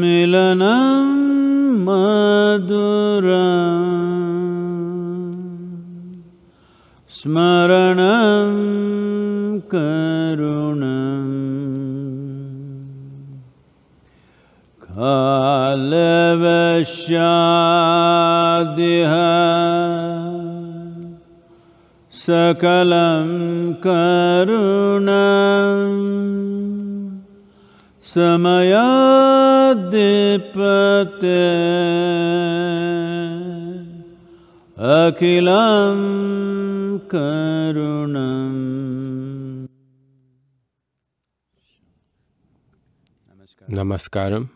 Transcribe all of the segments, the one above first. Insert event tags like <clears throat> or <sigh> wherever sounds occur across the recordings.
मिलनं मधुर स्मरणं करुणश्याद सकलं करुण समयाधिपते अखिलं करुणम् Namaskaram.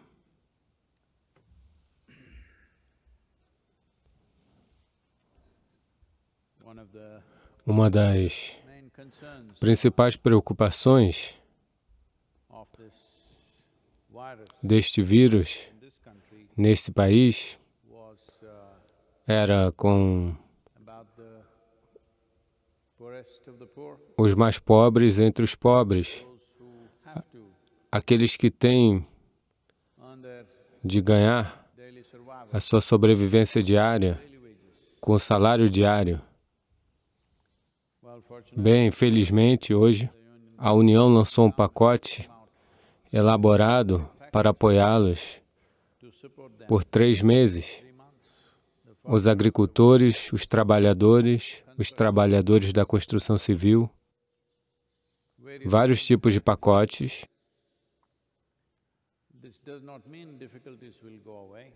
Uma das principais preocupações deste vírus neste país era com os mais pobres entre os pobres, aqueles que têm de ganhar a sua sobrevivência diária com o salário diário. Bem, felizmente, hoje, a União lançou um pacote elaborado para apoiá-los por três meses. Os agricultores, os trabalhadores, os trabalhadores da construção civil, vários tipos de pacotes.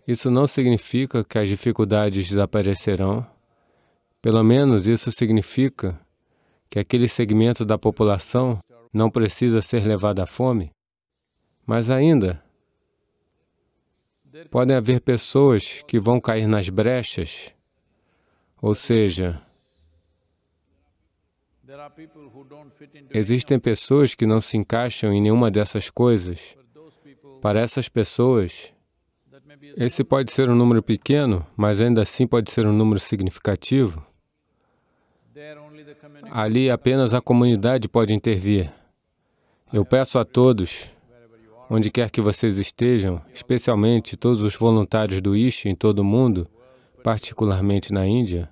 Isso não significa que as dificuldades desaparecerão. Pelo menos isso significa que aquele segmento da população não precisa ser levado à fome. Mas ainda, Podem haver pessoas que vão cair nas brechas, ou seja, existem pessoas que não se encaixam em nenhuma dessas coisas. Para essas pessoas, esse pode ser um número pequeno, mas ainda assim pode ser um número significativo. Ali apenas a comunidade pode intervir. Eu peço a todos onde quer que vocês estejam, especialmente todos os voluntários do ISH em todo o mundo, particularmente na Índia,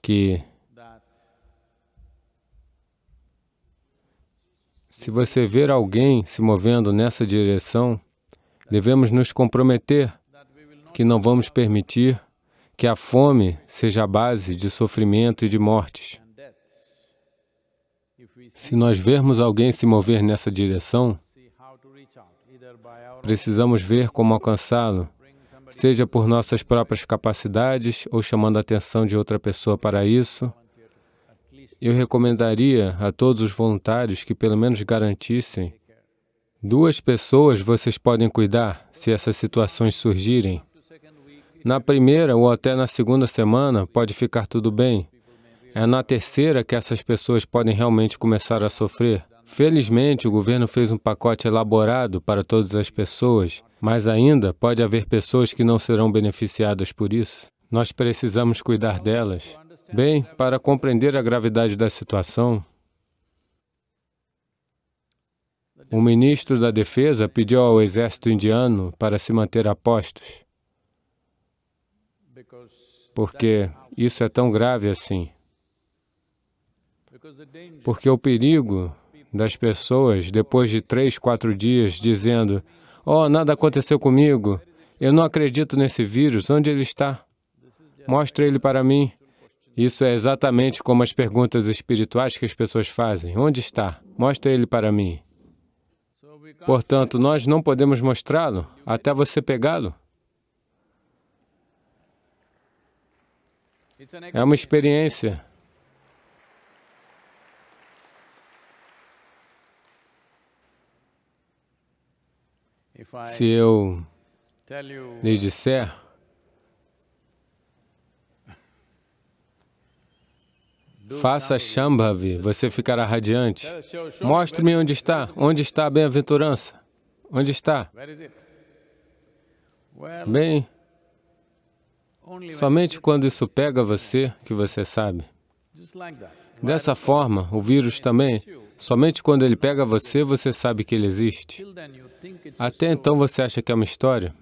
que se você ver alguém se movendo nessa direção, devemos nos comprometer que não vamos permitir que a fome seja a base de sofrimento e de mortes. Se nós vermos alguém se mover nessa direção, Precisamos ver como alcançá-lo, seja por nossas próprias capacidades ou chamando a atenção de outra pessoa para isso. Eu recomendaria a todos os voluntários que pelo menos garantissem duas pessoas vocês podem cuidar se essas situações surgirem. Na primeira ou até na segunda semana pode ficar tudo bem. É na terceira que essas pessoas podem realmente começar a sofrer. Felizmente, o governo fez um pacote elaborado para todas as pessoas, mas ainda pode haver pessoas que não serão beneficiadas por isso. Nós precisamos cuidar delas. Bem, para compreender a gravidade da situação, o ministro da Defesa pediu ao exército indiano para se manter a postos, porque isso é tão grave assim. Porque o perigo das pessoas depois de três, quatro dias dizendo: Oh, nada aconteceu comigo, eu não acredito nesse vírus, onde ele está? Mostre ele para mim. Isso é exatamente como as perguntas espirituais que as pessoas fazem: Onde está? Mostre ele para mim. Portanto, nós não podemos mostrá-lo até você pegá-lo. É uma experiência. Se eu lhe disser Faça Shambhavi, você ficará radiante. Mostre-me onde está, onde está a bem-aventurança. Onde está? Bem, somente quando isso pega você, que você sabe. Dessa forma, o vírus também Somente quando ele pega você, você sabe que ele existe. Até então você acha que é uma história.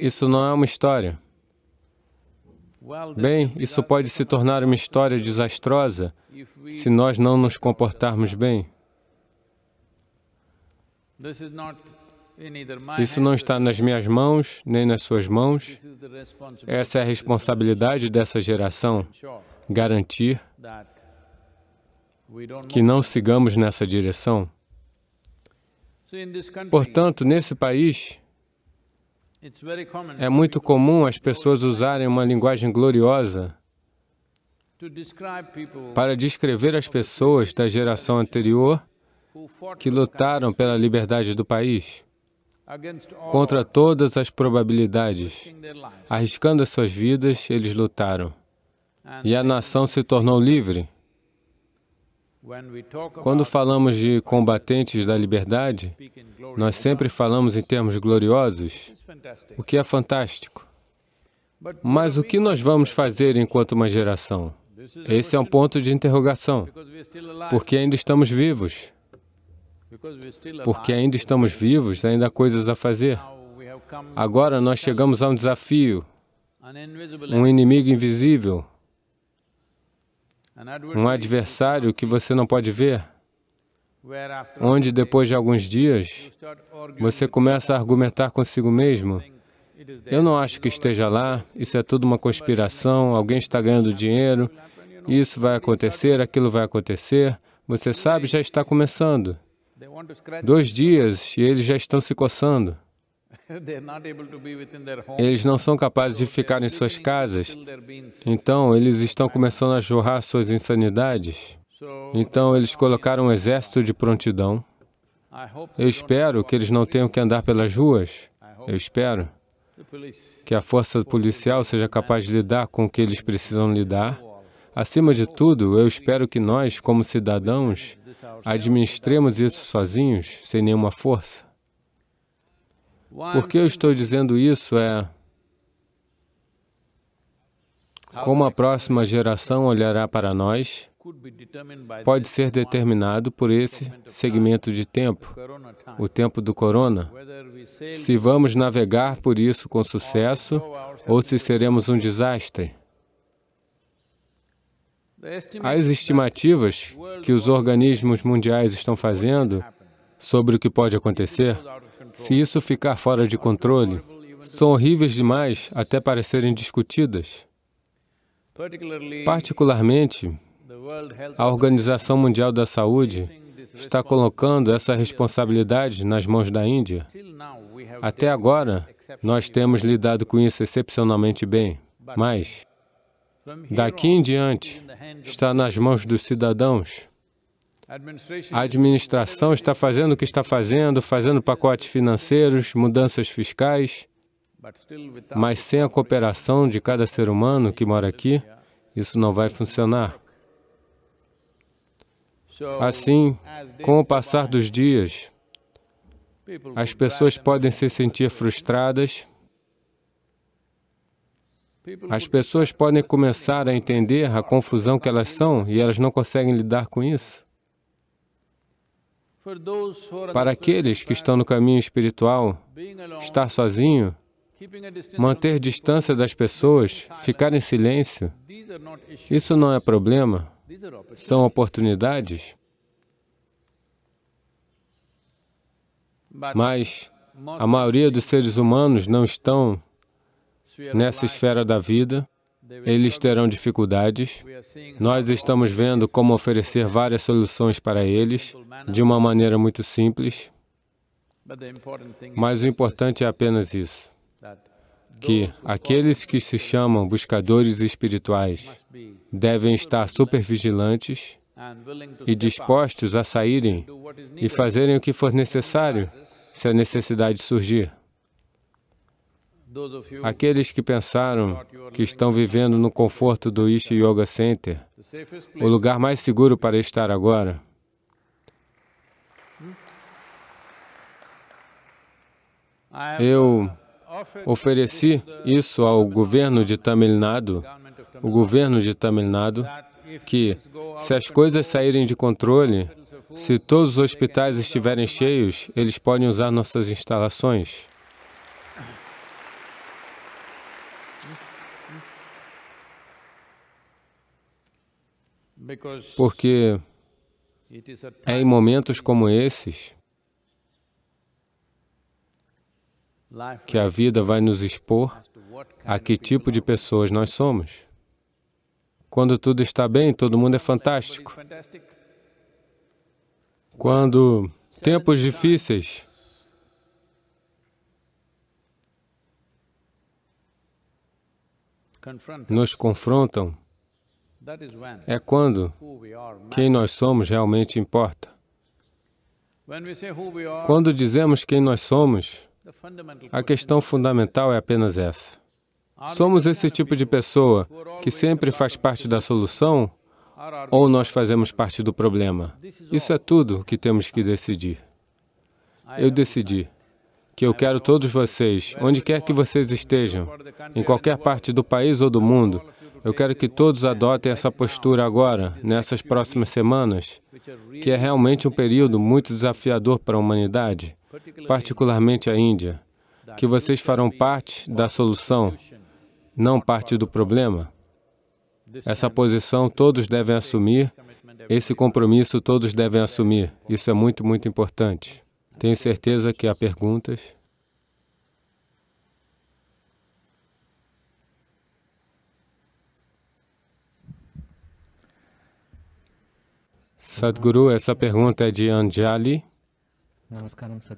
Isso não é uma história. Bem, isso pode se tornar uma história desastrosa se nós não nos comportarmos bem. Isso não está nas minhas mãos, nem nas suas mãos. Essa é a responsabilidade dessa geração, garantir que não sigamos nessa direção. Portanto, nesse país, é muito comum as pessoas usarem uma linguagem gloriosa para descrever as pessoas da geração anterior que lutaram pela liberdade do país contra todas as probabilidades. Arriscando as suas vidas, eles lutaram. E a nação se tornou livre. Quando falamos de combatentes da liberdade, nós sempre falamos em termos gloriosos, o que é fantástico. Mas o que nós vamos fazer enquanto uma geração? Esse é um ponto de interrogação, porque ainda estamos vivos. Porque ainda estamos vivos, ainda há coisas a fazer. Agora nós chegamos a um desafio, um inimigo invisível, um adversário que você não pode ver, onde depois de alguns dias você começa a argumentar consigo mesmo. Eu não acho que esteja lá, isso é tudo uma conspiração, alguém está ganhando dinheiro, isso vai acontecer, aquilo vai acontecer. Você sabe, já está começando. Dois dias e eles já estão se coçando. <laughs> Eles não são capazes de ficar em suas casas, então eles estão começando a jorrar suas insanidades. Então eles colocaram um exército de prontidão. Eu espero que eles não tenham que andar pelas ruas. Eu espero que a força policial seja capaz de lidar com o que eles precisam lidar. Acima de tudo, eu espero que nós, como cidadãos, administremos isso sozinhos, sem nenhuma força. Por que eu estou dizendo isso é como a próxima geração olhará para nós pode ser determinado por esse segmento de tempo, o tempo do corona. Se vamos navegar por isso com sucesso ou se seremos um desastre. As estimativas que os organismos mundiais estão fazendo sobre o que pode acontecer, se isso ficar fora de controle, são horríveis demais até para serem discutidas. Particularmente, a Organização Mundial da Saúde está colocando essa responsabilidade nas mãos da Índia. Até agora, nós temos lidado com isso excepcionalmente bem, mas daqui em diante está nas mãos dos cidadãos a administração está fazendo o que está fazendo, fazendo pacotes financeiros, mudanças fiscais, mas sem a cooperação de cada ser humano que mora aqui, isso não vai funcionar. Assim, com o passar dos dias, as pessoas podem se sentir frustradas, as pessoas podem começar a entender a confusão que elas são e elas não conseguem lidar com isso. Para aqueles que estão no caminho espiritual, estar sozinho, manter distância das pessoas, ficar em silêncio, isso não é problema, são oportunidades. Mas a maioria dos seres humanos não estão nessa esfera da vida eles terão dificuldades. Nós estamos vendo como oferecer várias soluções para eles de uma maneira muito simples. Mas o importante é apenas isso, que aqueles que se chamam buscadores espirituais devem estar supervigilantes e dispostos a saírem e fazerem o que for necessário se a necessidade surgir. Aqueles que pensaram que estão vivendo no conforto do Ishi Yoga Center, o lugar mais seguro para estar agora, eu ofereci isso ao governo de Tamil Nadu, o governo de Tamil Nadu, que se as coisas saírem de controle, se todos os hospitais estiverem cheios, eles podem usar nossas instalações. Porque é em momentos como esses que a vida vai nos expor a que tipo de pessoas nós somos. Quando tudo está bem, todo mundo é fantástico. Quando tempos difíceis, nos confrontam é quando quem nós somos realmente importa. Quando dizemos quem nós somos, a questão fundamental é apenas essa. Somos esse tipo de pessoa que sempre faz parte da solução ou nós fazemos parte do problema? Isso é tudo que temos que decidir. Eu decidi que eu quero todos vocês, onde quer que vocês estejam, em qualquer parte do país ou do mundo, eu quero que todos adotem essa postura agora, nessas próximas semanas, que é realmente um período muito desafiador para a humanidade, particularmente a Índia, que vocês farão parte da solução, não parte do problema. Essa posição todos devem assumir, esse compromisso todos devem assumir. Isso é muito, muito importante. Tenho certeza que há perguntas. Sadhguru, essa pergunta é de Anjali.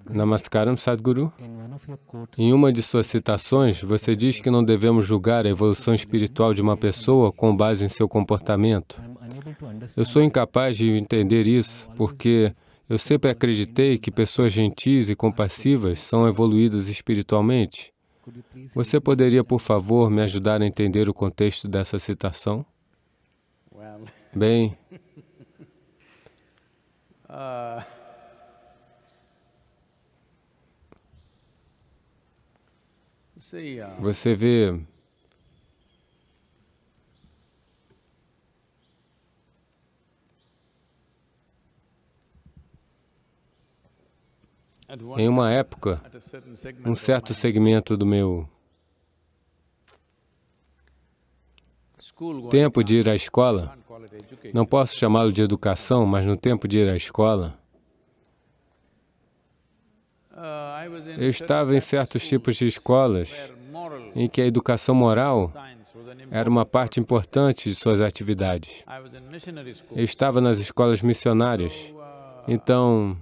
Namaskaram Sadhguru. Em uma de suas citações, você diz que não devemos julgar a evolução espiritual de uma pessoa com base em seu comportamento. Eu sou incapaz de entender isso, porque eu sempre acreditei que pessoas gentis e compassivas são evoluídas espiritualmente. Você poderia, por favor, me ajudar a entender o contexto dessa citação? Bem, <laughs> Ah, você vê é em uma época, um certo segmento do meu tempo de ir à escola, não posso chamá-lo de educação, mas no tempo de ir à escola, uh, eu estava em certos tipos de escolas em que a educação moral era uma parte importante de suas atividades. Eu estava nas escolas missionárias, uh, então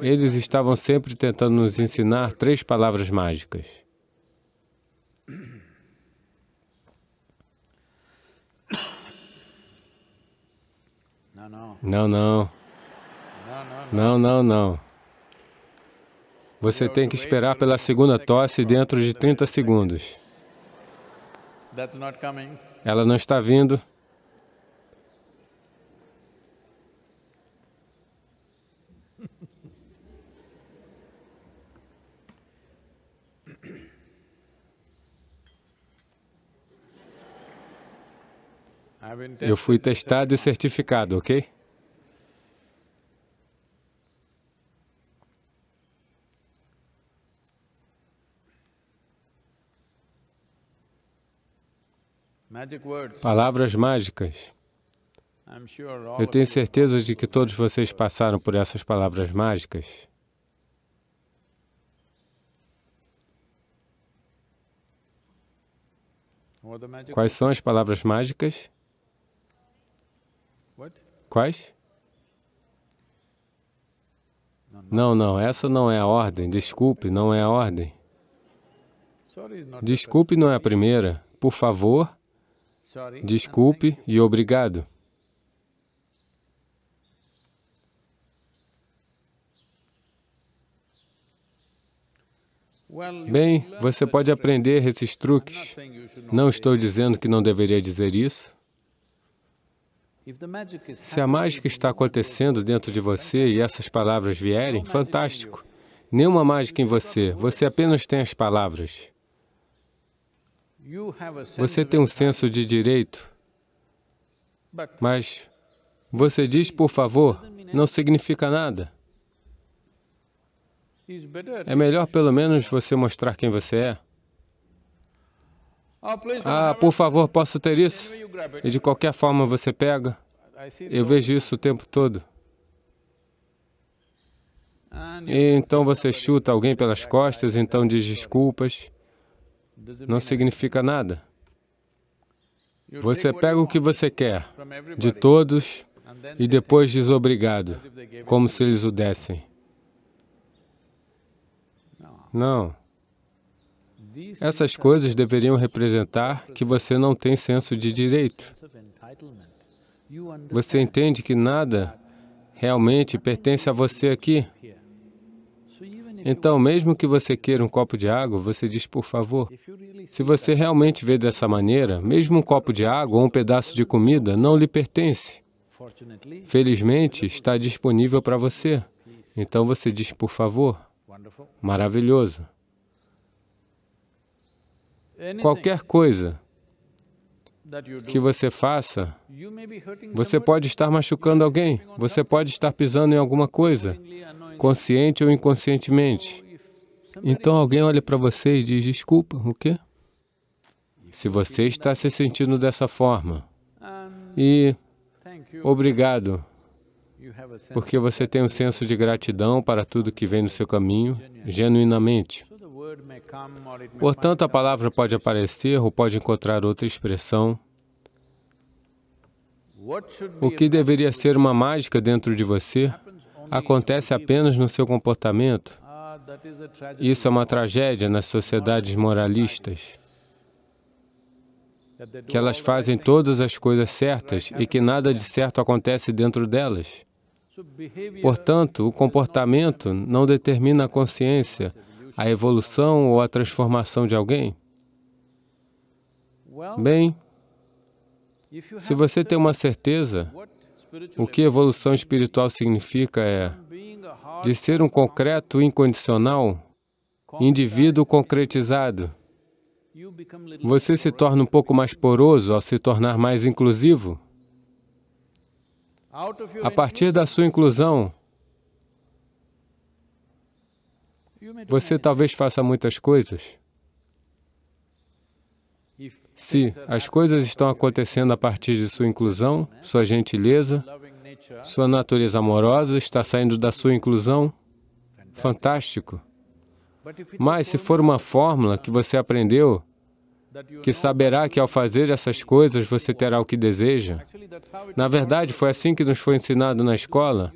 eles estavam sempre tentando nos ensinar três palavras mágicas. <clears throat> Não, não. Não, não, não. Você tem que esperar pela segunda tosse dentro de 30 segundos. Ela não está vindo. Eu fui testado e certificado, ok? palavras mágicas. Eu tenho certeza de que todos vocês passaram por essas palavras mágicas. Quais são as palavras mágicas? Quais? Não, não, essa não é a ordem. Desculpe, não é a ordem. Desculpe, não é a primeira. Por favor, desculpe e obrigado. Bem, você pode aprender esses truques. Não estou dizendo que não deveria dizer isso. Se a mágica está acontecendo dentro de você e essas palavras vierem, fantástico. Nenhuma mágica em você, você apenas tem as palavras. Você tem um senso de direito, mas você diz, por favor, não significa nada. É melhor, pelo menos, você mostrar quem você é. Oh, ah, por favor, posso ter isso? E de qualquer forma você pega. Eu vejo isso o tempo todo. E então você chuta alguém pelas costas, então diz desculpas não significa nada. Você pega o que você quer, de todos, e depois diz obrigado, como se eles o dessem. Não. Essas coisas deveriam representar que você não tem senso de direito. Você entende que nada realmente pertence a você aqui? Então, mesmo que você queira um copo de água, você diz, por favor. Se você realmente vê dessa maneira, mesmo um copo de água ou um pedaço de comida não lhe pertence. Felizmente, está disponível para você. Então você diz, por favor. Maravilhoso. Qualquer coisa que você faça, você pode estar machucando alguém, você pode estar pisando em alguma coisa, consciente ou inconscientemente. Então alguém olha para você e diz, desculpa, o quê? Se você está se sentindo dessa forma, e obrigado, porque você tem um senso de gratidão para tudo que vem no seu caminho, genuinamente. Portanto, a palavra pode aparecer ou pode encontrar outra expressão. O que deveria ser uma mágica dentro de você acontece apenas no seu comportamento. Isso é uma tragédia nas sociedades moralistas, que elas fazem todas as coisas certas e que nada de certo acontece dentro delas. Portanto, o comportamento não determina a consciência, a evolução ou a transformação de alguém. Bem, se você tem uma certeza o que evolução espiritual significa é de ser um concreto incondicional, indivíduo concretizado. Você se torna um pouco mais poroso ao se tornar mais inclusivo. A partir da sua inclusão, você talvez faça muitas coisas. Se as coisas estão acontecendo a partir de sua inclusão, sua gentileza, sua natureza amorosa está saindo da sua inclusão, fantástico. Mas se for uma fórmula que você aprendeu, que saberá que ao fazer essas coisas você terá o que deseja. Na verdade, foi assim que nos foi ensinado na escola.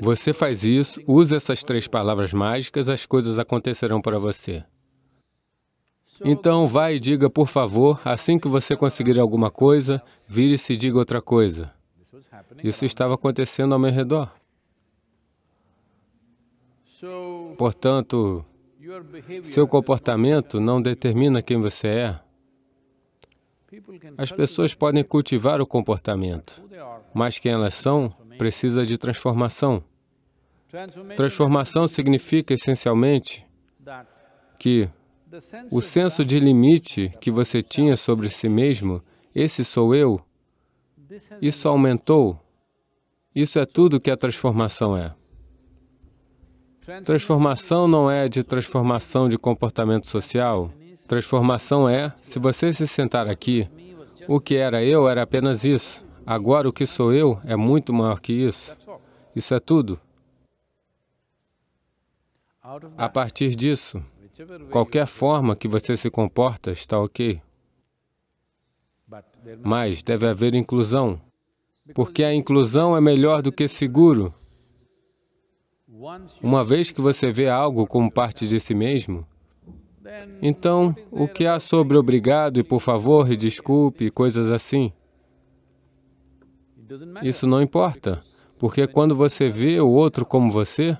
Você faz isso, usa essas três palavras mágicas, as coisas acontecerão para você. Então vai e diga, por favor, assim que você conseguir alguma coisa, vire-se e diga outra coisa. Isso estava acontecendo ao meu redor. Portanto, seu comportamento não determina quem você é. As pessoas podem cultivar o comportamento, mas quem elas são precisa de transformação. Transformação significa, essencialmente, que o senso de limite que você tinha sobre si mesmo, esse sou eu, isso aumentou. Isso é tudo que a transformação é. Transformação não é de transformação de comportamento social. Transformação é, se você se sentar aqui, o que era eu era apenas isso. Agora o que sou eu é muito maior que isso. Isso é tudo. A partir disso, Qualquer forma que você se comporta está ok. Mas deve haver inclusão, porque a inclusão é melhor do que seguro. Uma vez que você vê algo como parte de si mesmo, então, o que há sobre obrigado e por favor e desculpe e coisas assim? Isso não importa, porque quando você vê o outro como você,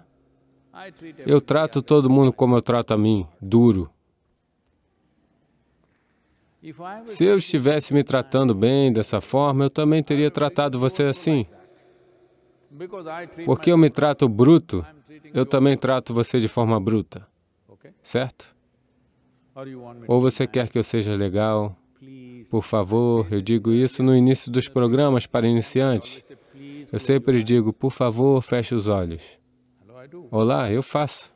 eu trato todo mundo como eu trato a mim, duro. Se eu estivesse me tratando bem dessa forma, eu também teria tratado você assim. Porque eu me trato bruto, eu também trato você de forma bruta. Certo? Ou você quer que eu seja legal? Por favor, eu digo isso no início dos programas para iniciantes. Eu sempre digo, por favor, feche os olhos. Olá, eu faço.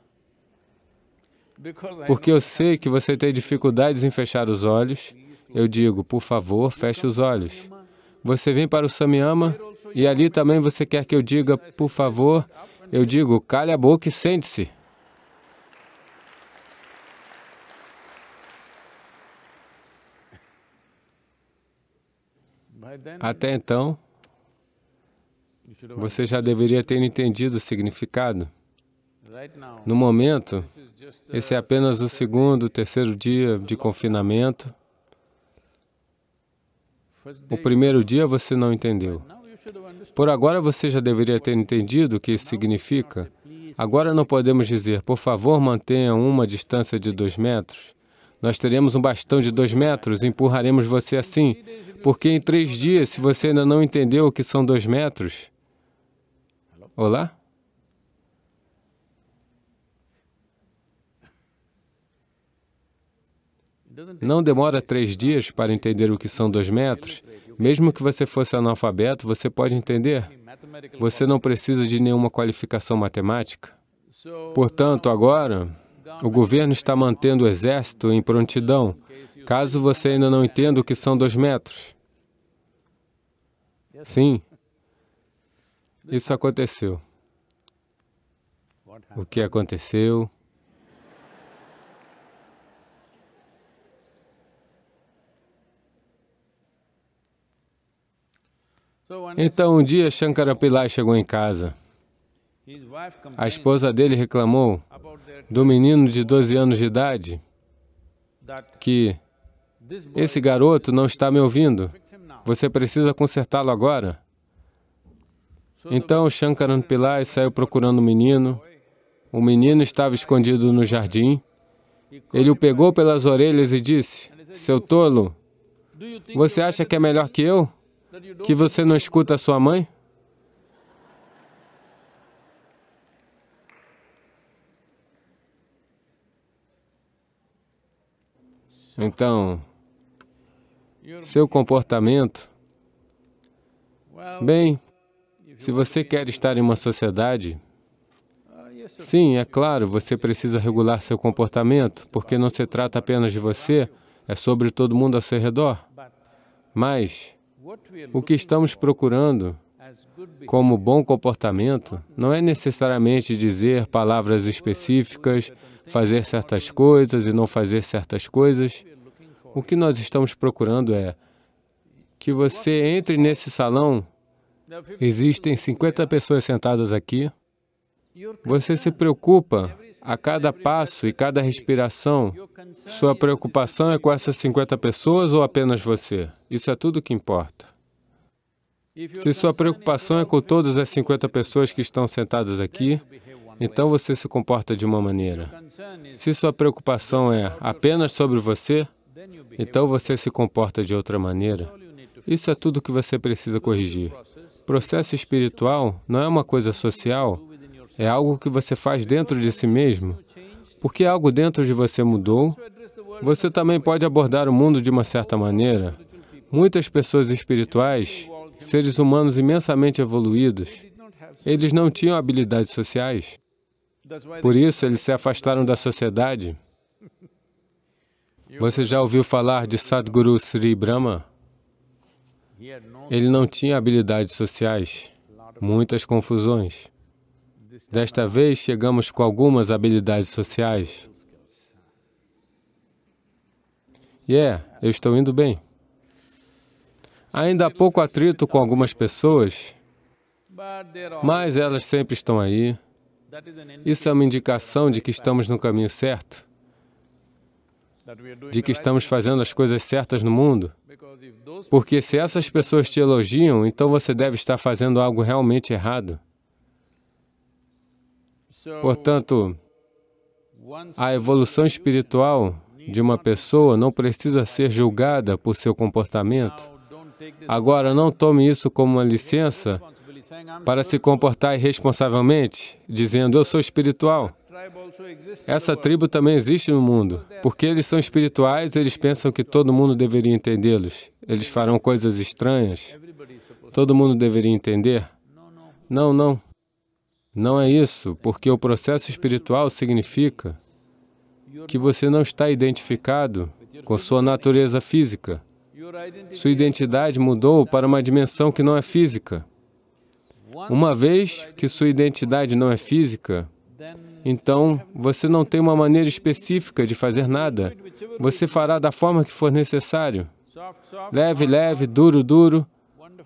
Porque eu sei que você tem dificuldades em fechar os olhos, eu digo, por favor, feche os olhos. Você vem para o Samyama e ali também você quer que eu diga, por favor, eu digo, calha a boca e sente-se. Até então, você já deveria ter entendido o significado. No momento, esse é apenas o segundo, terceiro dia de confinamento. O primeiro dia você não entendeu. Por agora você já deveria ter entendido o que isso significa. Agora não podemos dizer, por favor, mantenham uma distância de dois metros. Nós teremos um bastão de dois metros, e empurraremos você assim, porque em três dias, se você ainda não entendeu o que são dois metros... Olá? Não demora três dias para entender o que são dois metros. Mesmo que você fosse analfabeto, você pode entender. Você não precisa de nenhuma qualificação matemática. Portanto, agora, o governo está mantendo o exército em prontidão, caso você ainda não entenda o que são dois metros. Sim, isso aconteceu. O que aconteceu? Então, um dia, Shankara Pillai chegou em casa. A esposa dele reclamou do menino de 12 anos de idade que esse garoto não está me ouvindo. Você precisa consertá-lo agora. Então, Shankaran Pillai saiu procurando o menino. O menino estava escondido no jardim. Ele o pegou pelas orelhas e disse, Seu tolo, você acha que é melhor que eu? que você não escuta a sua mãe? Então, seu comportamento. Bem, se você quer estar em uma sociedade, sim, é claro, você precisa regular seu comportamento, porque não se trata apenas de você, é sobre todo mundo ao seu redor. Mas, o que estamos procurando como bom comportamento não é necessariamente dizer palavras específicas, fazer certas coisas e não fazer certas coisas. O que nós estamos procurando é que você entre nesse salão, existem 50 pessoas sentadas aqui, você se preocupa a cada passo e cada respiração, sua preocupação é com essas 50 pessoas ou apenas você? Isso é tudo que importa. Se sua preocupação é com todas as 50 pessoas que estão sentadas aqui, então você se comporta de uma maneira. Se sua preocupação é apenas sobre você, então você se comporta de outra maneira. Isso é tudo que você precisa corrigir. Processo espiritual não é uma coisa social, é algo que você faz dentro de si mesmo. Porque algo dentro de você mudou, você também pode abordar o mundo de uma certa maneira. Muitas pessoas espirituais, seres humanos imensamente evoluídos, eles não tinham habilidades sociais. Por isso, eles se afastaram da sociedade. Você já ouviu falar de Sadhguru Sri Brahma? Ele não tinha habilidades sociais, muitas confusões. Desta vez, chegamos com algumas habilidades sociais. E yeah, é, eu estou indo bem. Ainda há pouco atrito com algumas pessoas, mas elas sempre estão aí. Isso é uma indicação de que estamos no caminho certo, de que estamos fazendo as coisas certas no mundo. Porque se essas pessoas te elogiam, então você deve estar fazendo algo realmente errado. Portanto, a evolução espiritual de uma pessoa não precisa ser julgada por seu comportamento. Agora, não tome isso como uma licença para se comportar irresponsavelmente, dizendo, eu sou espiritual. Essa tribo também existe no mundo. Porque eles são espirituais, eles pensam que todo mundo deveria entendê-los. Eles farão coisas estranhas. Todo mundo deveria entender. Não, não. Não é isso, porque o processo espiritual significa que você não está identificado com sua natureza física. Sua identidade mudou para uma dimensão que não é física. Uma vez que sua identidade não é física, então você não tem uma maneira específica de fazer nada. Você fará da forma que for necessário. Leve, leve, duro, duro,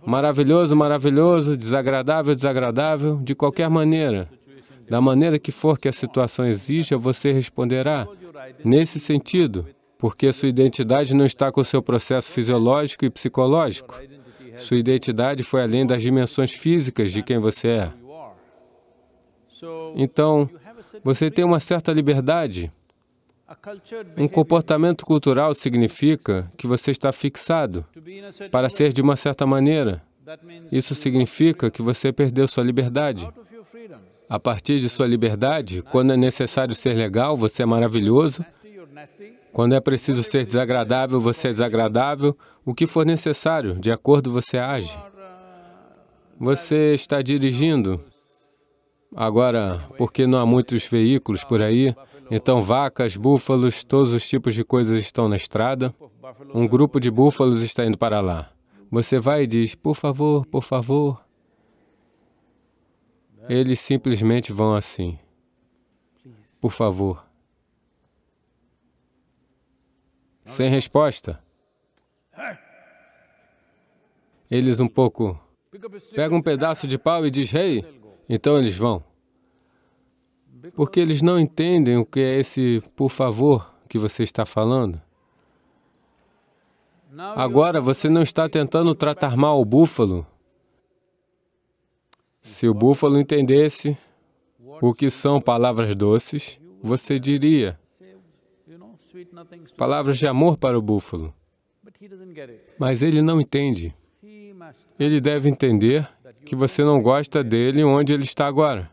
Maravilhoso, maravilhoso, desagradável, desagradável, de qualquer maneira. Da maneira que for que a situação exija, você responderá nesse sentido, porque sua identidade não está com seu processo fisiológico e psicológico. Sua identidade foi além das dimensões físicas de quem você é. Então, você tem uma certa liberdade um comportamento cultural significa que você está fixado para ser de uma certa maneira. Isso significa que você perdeu sua liberdade. A partir de sua liberdade, quando é necessário ser legal, você é maravilhoso. Quando é preciso ser desagradável, você é desagradável. O que for necessário, de acordo você age. Você está dirigindo. Agora, porque não há muitos veículos por aí, então, vacas, búfalos, todos os tipos de coisas estão na estrada. Um grupo de búfalos está indo para lá. Você vai e diz, por favor, por favor. Eles simplesmente vão assim. Por favor. Sem resposta. Eles um pouco... Pega um pedaço de pau e diz, hey. Então eles vão porque eles não entendem o que é esse por favor que você está falando. Agora você não está tentando tratar mal o búfalo. Se o búfalo entendesse o que são palavras doces, você diria palavras de amor para o búfalo. Mas ele não entende. Ele deve entender que você não gosta dele onde ele está agora.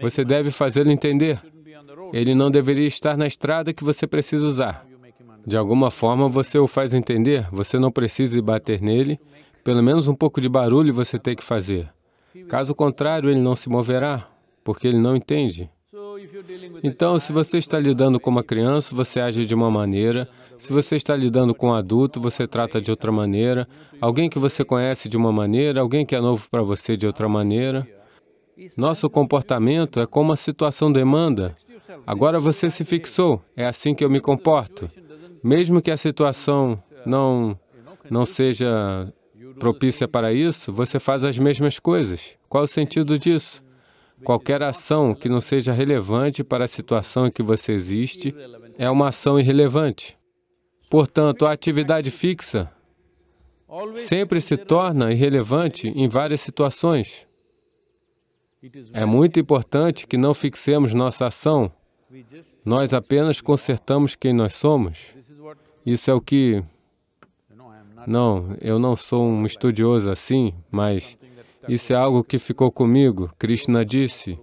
Você deve fazê-lo entender. Ele não deveria estar na estrada que você precisa usar. De alguma forma, você o faz entender. Você não precisa bater nele. Pelo menos um pouco de barulho você tem que fazer. Caso contrário, ele não se moverá, porque ele não entende. Então, se você está lidando com uma criança, você age de uma maneira. Se você está lidando com um adulto, você trata de outra maneira. Alguém que você conhece de uma maneira, alguém que é novo para você de outra maneira. Nosso comportamento é como a situação demanda. Agora você se fixou, é assim que eu me comporto. Mesmo que a situação não, não seja propícia para isso, você faz as mesmas coisas. Qual o sentido disso? Qualquer ação que não seja relevante para a situação em que você existe é uma ação irrelevante. Portanto, a atividade fixa sempre se torna irrelevante em várias situações. É muito importante que não fixemos nossa ação. Nós apenas consertamos quem nós somos. Isso é o que... Não, eu não sou um estudioso assim, mas isso é algo que ficou comigo. Krishna disse,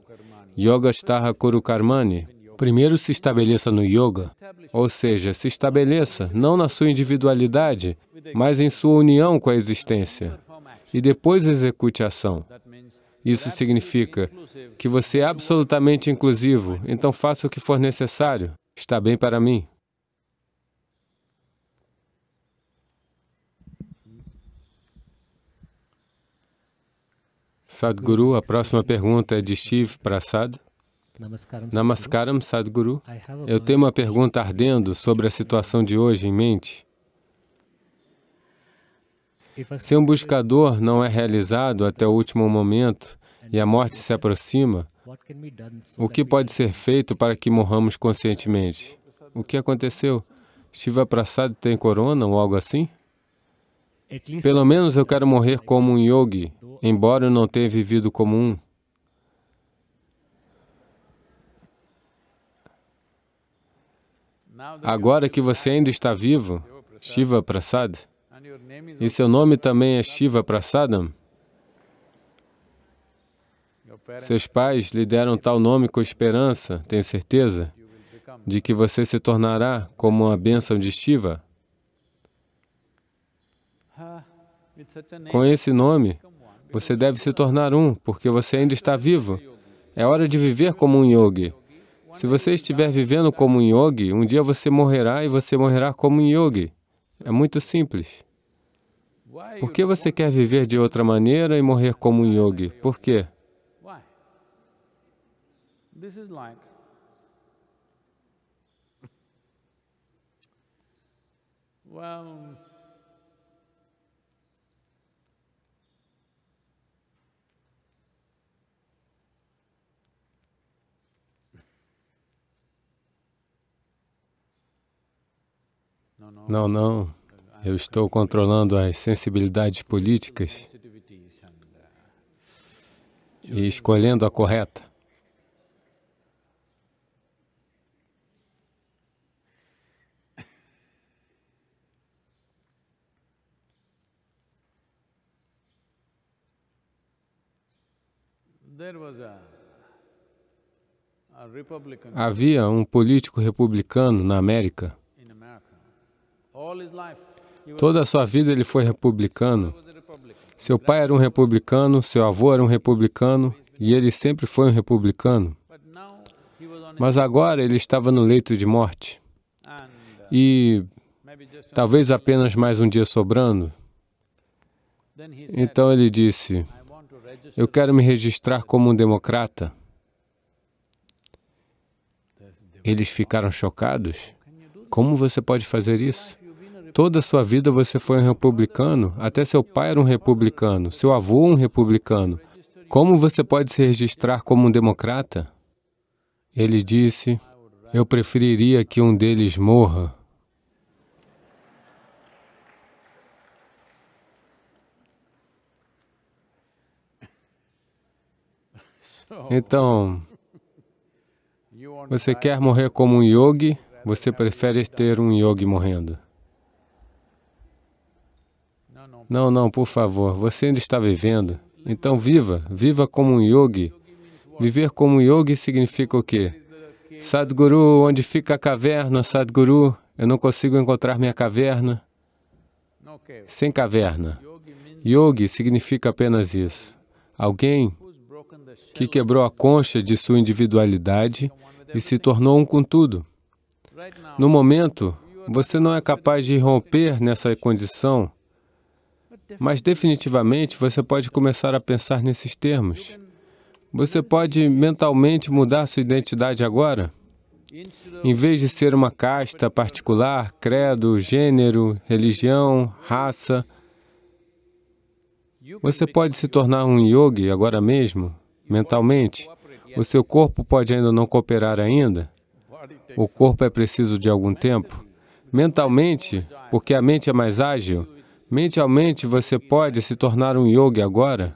Yoga kuru karmani. Primeiro se estabeleça no yoga, ou seja, se estabeleça não na sua individualidade, mas em sua união com a existência. E depois execute a ação. Isso significa que você é absolutamente inclusivo, então faça o que for necessário. Está bem para mim. Sadhguru, a próxima pergunta é de Shiv Prasad. Namaskaram, Sadhguru. Eu tenho uma pergunta ardendo sobre a situação de hoje em mente. Se um buscador não é realizado até o último momento e a morte se aproxima, o que pode ser feito para que morramos conscientemente? O que aconteceu? Shiva Prasad tem corona ou algo assim? Pelo menos eu quero morrer como um yogi, embora eu não tenha vivido como um. Agora que você ainda está vivo, Shiva Prasad, e seu nome também é Shiva Prasadam? Seus pais lhe deram tal nome com esperança, tenho certeza, de que você se tornará como uma bênção de Shiva. Com esse nome, você deve se tornar um, porque você ainda está vivo. É hora de viver como um yogi. Se você estiver vivendo como um yogi, um dia você morrerá e você morrerá como um yogi. É muito simples. Por que você quer viver de outra maneira e morrer como um yogi? Por quê? Não, não. Eu estou controlando as sensibilidades políticas e escolhendo a correta. Havia um político republicano na América. Toda a sua vida ele foi republicano. Seu pai era um republicano, seu avô era um republicano e ele sempre foi um republicano. Mas agora ele estava no leito de morte. E talvez apenas mais um dia sobrando. Então ele disse: Eu quero me registrar como um democrata. Eles ficaram chocados. Como você pode fazer isso? Toda sua vida você foi um republicano, até seu pai era um republicano, seu avô um republicano. Como você pode se registrar como um democrata? Ele disse, eu preferiria que um deles morra. Então, você quer morrer como um yogi? Você prefere ter um yogi morrendo? Não, não, por favor, você ainda está vivendo. Então viva, viva como um yogi. Viver como um yogi significa o quê? Sadhguru, onde fica a caverna, Sadhguru? Eu não consigo encontrar minha caverna. Sem caverna. Yogi significa apenas isso. Alguém que quebrou a concha de sua individualidade e se tornou um com tudo. No momento, você não é capaz de romper nessa condição mas definitivamente você pode começar a pensar nesses termos. Você pode mentalmente mudar sua identidade agora. Em vez de ser uma casta particular, credo, gênero, religião, raça, você pode se tornar um yogi agora mesmo, mentalmente. O seu corpo pode ainda não cooperar ainda. O corpo é preciso de algum tempo. Mentalmente, porque a mente é mais ágil, Mentalmente, você pode se tornar um yogi agora,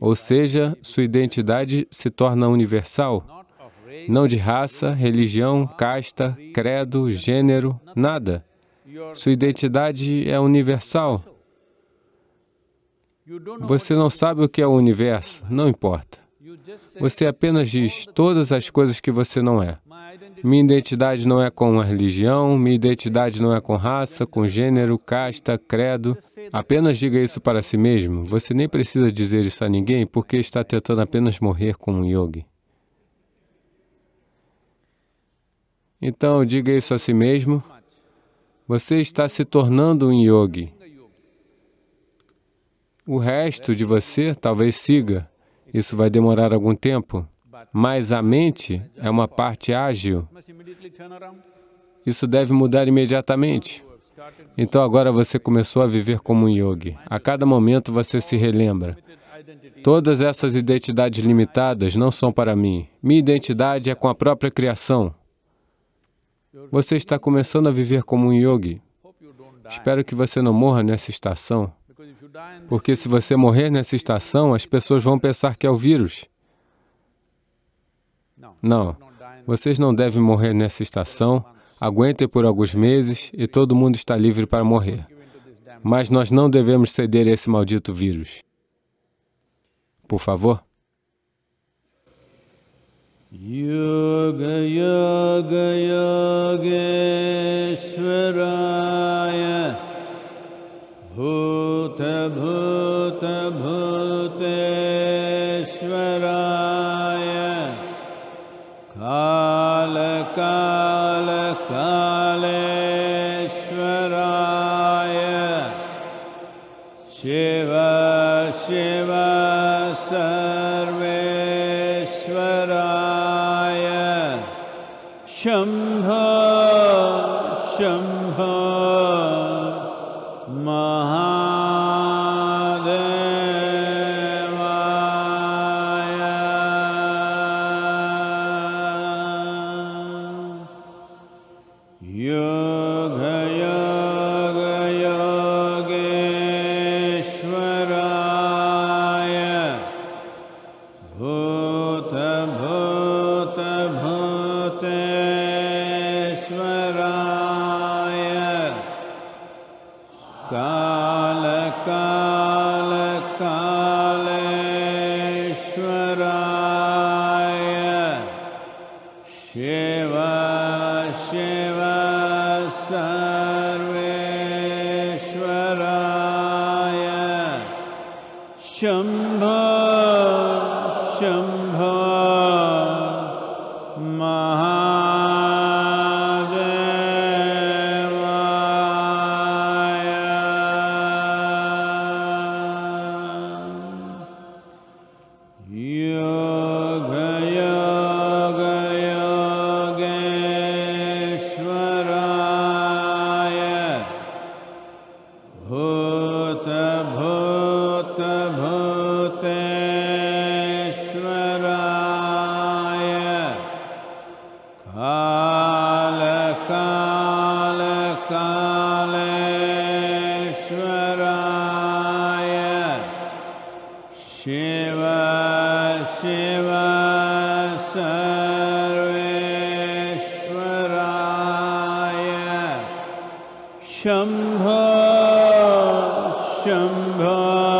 ou seja, sua identidade se torna universal, não de raça, religião, casta, credo, gênero, nada. Sua identidade é universal. Você não sabe o que é o universo, não importa. Você apenas diz todas as coisas que você não é. Minha identidade não é com a religião, minha identidade não é com raça, com gênero, casta, credo. Apenas diga isso para si mesmo. Você nem precisa dizer isso a ninguém porque está tentando apenas morrer como um yogi. Então, diga isso a si mesmo. Você está se tornando um yogi. O resto de você talvez siga. Isso vai demorar algum tempo. Mas a mente é uma parte ágil. Isso deve mudar imediatamente. Então agora você começou a viver como um yogi. A cada momento você se relembra. Todas essas identidades limitadas não são para mim. Minha identidade é com a própria criação. Você está começando a viver como um yogi. Espero que você não morra nessa estação, porque se você morrer nessa estação, as pessoas vão pensar que é o vírus. Não, vocês não devem morrer nessa estação, aguentem por alguns meses e todo mundo está livre para morrer. Mas nós não devemos ceder a esse maldito vírus. Por favor. Yoga Yoga Yogeshwaraya Kala, kala. Shambha.